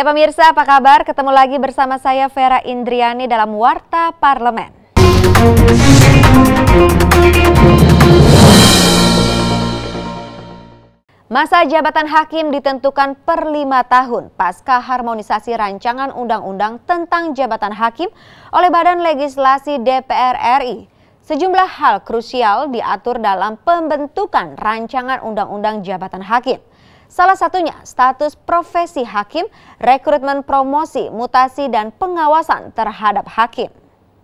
Ya pemirsa, apa kabar? Ketemu lagi bersama saya Vera Indriani dalam Warta Parlemen. Masa jabatan hakim ditentukan per lima tahun pasca harmonisasi rancangan undang-undang tentang jabatan hakim oleh Badan Legislasi DPR RI. Sejumlah hal krusial diatur dalam pembentukan rancangan undang-undang jabatan hakim. Salah satunya status profesi hakim, rekrutmen promosi, mutasi, dan pengawasan terhadap hakim.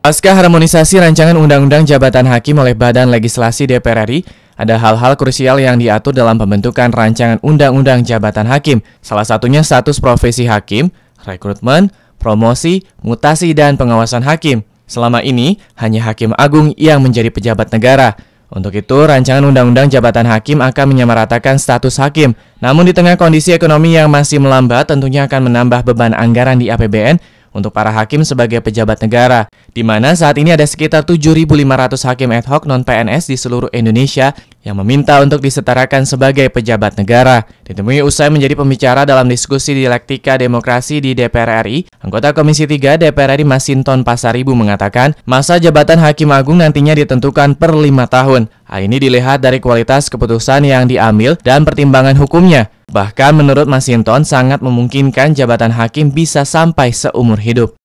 Pasca harmonisasi rancangan Undang-Undang Jabatan Hakim oleh Badan Legislasi DPR RI, ada hal-hal krusial yang diatur dalam pembentukan rancangan Undang-Undang Jabatan Hakim, salah satunya status profesi hakim, rekrutmen, promosi, mutasi, dan pengawasan hakim. Selama ini, hanya Hakim Agung yang menjadi pejabat negara. Untuk itu, rancangan undang-undang jabatan hakim akan menyamaratakan status hakim. Namun di tengah kondisi ekonomi yang masih melambat, tentunya akan menambah beban anggaran di APBN untuk para hakim sebagai pejabat negara, di mana saat ini ada sekitar 7.500 hakim ad hoc non-PNS di seluruh Indonesia yang meminta untuk disetarakan sebagai pejabat negara. Ditemui usai menjadi pembicara dalam diskusi dialektika demokrasi di DPR RI, anggota Komisi 3 DPR RI Masinton Pasaribu mengatakan, masa jabatan Hakim Agung nantinya ditentukan per lima tahun. Hal ini dilihat dari kualitas keputusan yang diambil dan pertimbangan hukumnya. Bahkan menurut Masinton sangat memungkinkan jabatan hakim bisa sampai seumur hidup.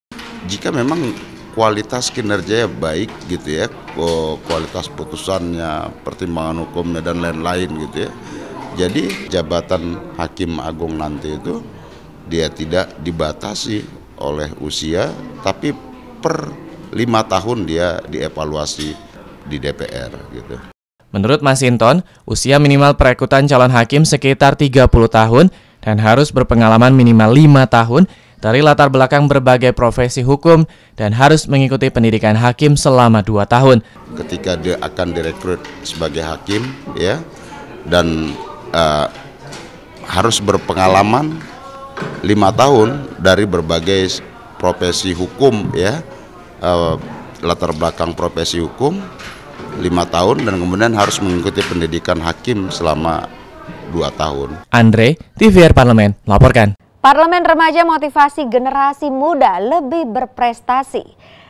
Jika memang kualitas kinerjanya baik gitu ya kualitas putusannya pertimbangan hukumnya dan lain-lain gitu ya jadi jabatan hakim agung nanti itu dia tidak dibatasi oleh usia tapi per lima tahun dia dievaluasi di DPR gitu. Menurut Masinton, usia minimal perekrutan calon hakim sekitar 30 tahun dan harus berpengalaman minimal 5 tahun dari latar belakang berbagai profesi hukum dan harus mengikuti pendidikan hakim selama dua tahun. Ketika dia akan direkrut sebagai hakim ya dan uh, harus berpengalaman lima tahun dari berbagai profesi hukum ya uh, latar belakang profesi hukum lima tahun dan kemudian harus mengikuti pendidikan hakim selama dua tahun. Andre, TVR Parlemen, laporkan. Parlemen Remaja Motivasi Generasi Muda lebih berprestasi.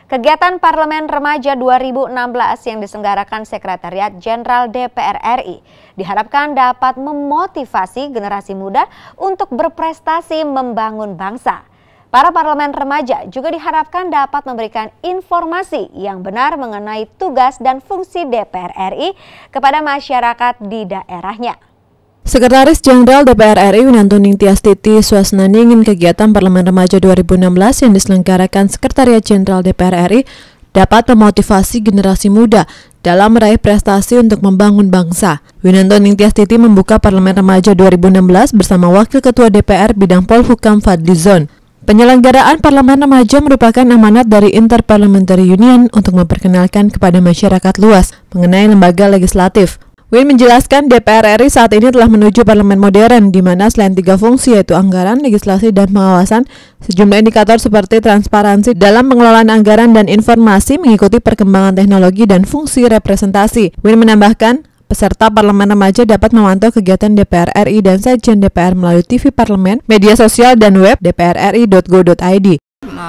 Kegiatan Parlemen Remaja 2016 yang diselenggarakan Sekretariat Jenderal DPR RI diharapkan dapat memotivasi generasi muda untuk berprestasi membangun bangsa. Para parlemen remaja juga diharapkan dapat memberikan informasi yang benar mengenai tugas dan fungsi DPR RI kepada masyarakat di daerahnya. Sekretaris Jenderal DPR RI Winanto Tias Titi suasana ingin kegiatan Parlemen Remaja 2016 yang diselenggarakan Sekretariat Jenderal DPR RI dapat memotivasi generasi muda dalam meraih prestasi untuk membangun bangsa. Winanto Ningtyas Titi membuka Parlemen Remaja 2016 bersama Wakil Ketua DPR Bidang Polhukam Fadlizon. Penyelenggaraan Parlemen Remaja merupakan amanat dari Interparliamentary Union untuk memperkenalkan kepada masyarakat luas mengenai lembaga legislatif. Win menjelaskan DPR RI saat ini telah menuju parlemen modern di mana selain tiga fungsi yaitu anggaran, legislasi, dan pengawasan, sejumlah indikator seperti transparansi dalam pengelolaan anggaran dan informasi mengikuti perkembangan teknologi dan fungsi representasi. Win menambahkan, peserta parlemen remaja dapat memantau kegiatan DPR RI dan sajian DPR melalui TV parlemen, media sosial dan web dprri.go.id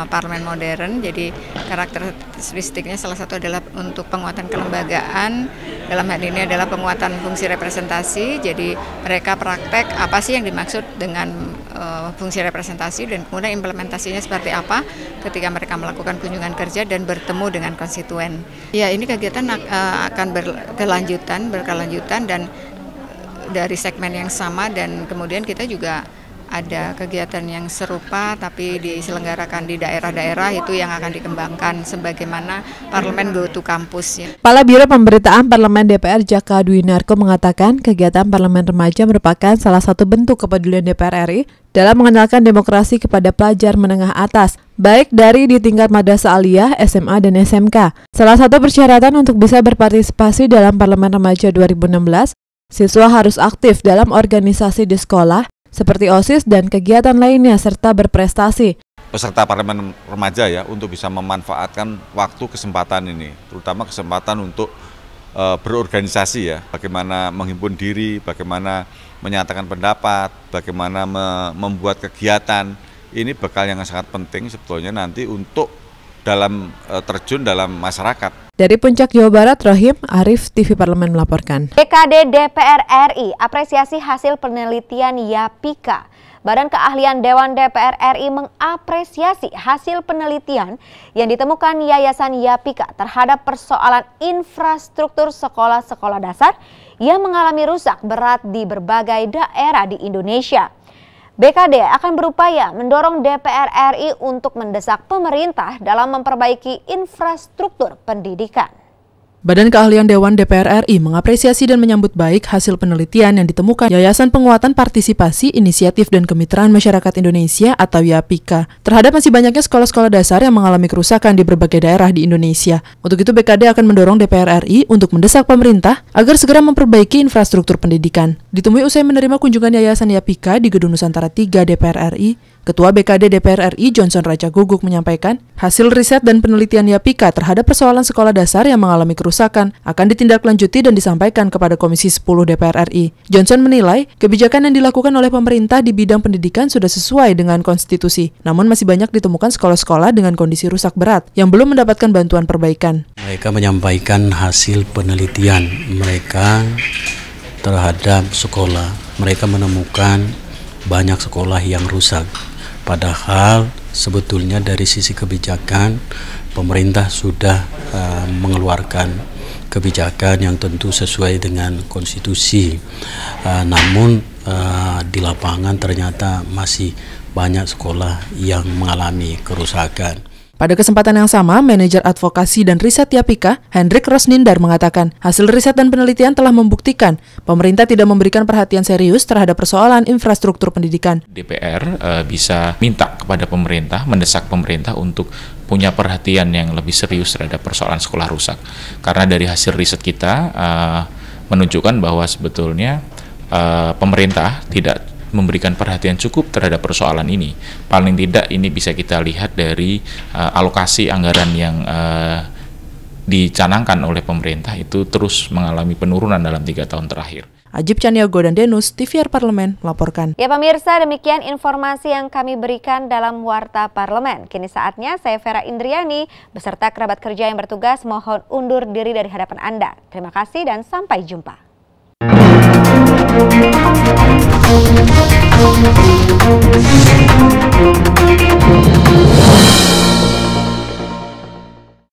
parlemen modern. Jadi karakteristiknya salah satu adalah untuk penguatan kelembagaan. Dalam hal ini adalah penguatan fungsi representasi. Jadi mereka praktek apa sih yang dimaksud dengan eh, fungsi representasi dan kemudian implementasinya seperti apa ketika mereka melakukan kunjungan kerja dan bertemu dengan konstituen. Ya, ini kegiatan eh, akan berkelanjutan, berkelanjutan dan eh, dari segmen yang sama dan kemudian kita juga ada kegiatan yang serupa tapi diselenggarakan di daerah-daerah itu yang akan dikembangkan sebagaimana parlemen go to kampus ya. Kepala Biro Pemberitaan Parlemen DPR Jaka Dwi Narko mengatakan kegiatan parlemen remaja merupakan salah satu bentuk kepedulian DPR RI dalam mengenalkan demokrasi kepada pelajar menengah atas, baik dari di tingkat madrasah aliyah, SMA, dan SMK. Salah satu persyaratan untuk bisa berpartisipasi dalam Parlemen Remaja 2016, siswa harus aktif dalam organisasi di sekolah seperti OSIS dan kegiatan lainnya serta berprestasi. Peserta parlemen remaja ya untuk bisa memanfaatkan waktu kesempatan ini, terutama kesempatan untuk e, berorganisasi ya, bagaimana menghimpun diri, bagaimana menyatakan pendapat, bagaimana me membuat kegiatan. Ini bekal yang sangat penting sebetulnya nanti untuk dalam e, terjun dalam masyarakat dari Puncak Jawa Barat, Rohim Arif TV Parlemen melaporkan. DKD DPR RI apresiasi hasil penelitian YAPIKA. Badan Keahlian Dewan DPR RI mengapresiasi hasil penelitian yang ditemukan Yayasan YAPIKA terhadap persoalan infrastruktur sekolah-sekolah dasar yang mengalami rusak berat di berbagai daerah di Indonesia. BKD akan berupaya mendorong DPR RI untuk mendesak pemerintah dalam memperbaiki infrastruktur pendidikan. Badan Keahlian Dewan DPR RI mengapresiasi dan menyambut baik hasil penelitian yang ditemukan Yayasan Penguatan Partisipasi Inisiatif dan Kemitraan Masyarakat Indonesia atau YAPIKA terhadap masih banyaknya sekolah-sekolah dasar yang mengalami kerusakan di berbagai daerah di Indonesia. Untuk itu BKD akan mendorong DPR RI untuk mendesak pemerintah agar segera memperbaiki infrastruktur pendidikan. Ditemui usai menerima kunjungan Yayasan Yapika di Gedung Nusantara 3 DPR RI, Ketua BKD DPR RI Johnson Raja Guguk menyampaikan, hasil riset dan penelitian Yapika terhadap persoalan sekolah dasar yang mengalami kerusakan akan ditindaklanjuti dan disampaikan kepada Komisi 10 DPR RI. Johnson menilai, kebijakan yang dilakukan oleh pemerintah di bidang pendidikan sudah sesuai dengan konstitusi, namun masih banyak ditemukan sekolah-sekolah dengan kondisi rusak berat yang belum mendapatkan bantuan perbaikan. Mereka menyampaikan hasil penelitian mereka terhadap sekolah, mereka menemukan banyak sekolah yang rusak. Padahal sebetulnya dari sisi kebijakan pemerintah sudah uh, mengeluarkan kebijakan yang tentu sesuai dengan konstitusi. Uh, namun uh, di lapangan ternyata masih banyak sekolah yang mengalami kerusakan. Pada kesempatan yang sama, manajer advokasi dan riset Yapika, Hendrik Rosnindar mengatakan, hasil riset dan penelitian telah membuktikan pemerintah tidak memberikan perhatian serius terhadap persoalan infrastruktur pendidikan. DPR e, eh, bisa minta kepada pemerintah, mendesak pemerintah untuk punya perhatian yang lebih serius terhadap persoalan sekolah rusak. Karena dari hasil riset kita e, menunjukkan bahwa sebetulnya e, pemerintah tidak memberikan perhatian cukup terhadap persoalan ini. Paling tidak ini bisa kita lihat dari uh, alokasi anggaran yang uh, dicanangkan oleh pemerintah itu terus mengalami penurunan dalam tiga tahun terakhir. Ajib Chaniago dan Denus, TVR Parlemen melaporkan. Ya pemirsa, demikian informasi yang kami berikan dalam Warta Parlemen. Kini saatnya saya Vera Indriani beserta kerabat kerja yang bertugas mohon undur diri dari hadapan Anda. Terima kasih dan sampai jumpa. Thank you.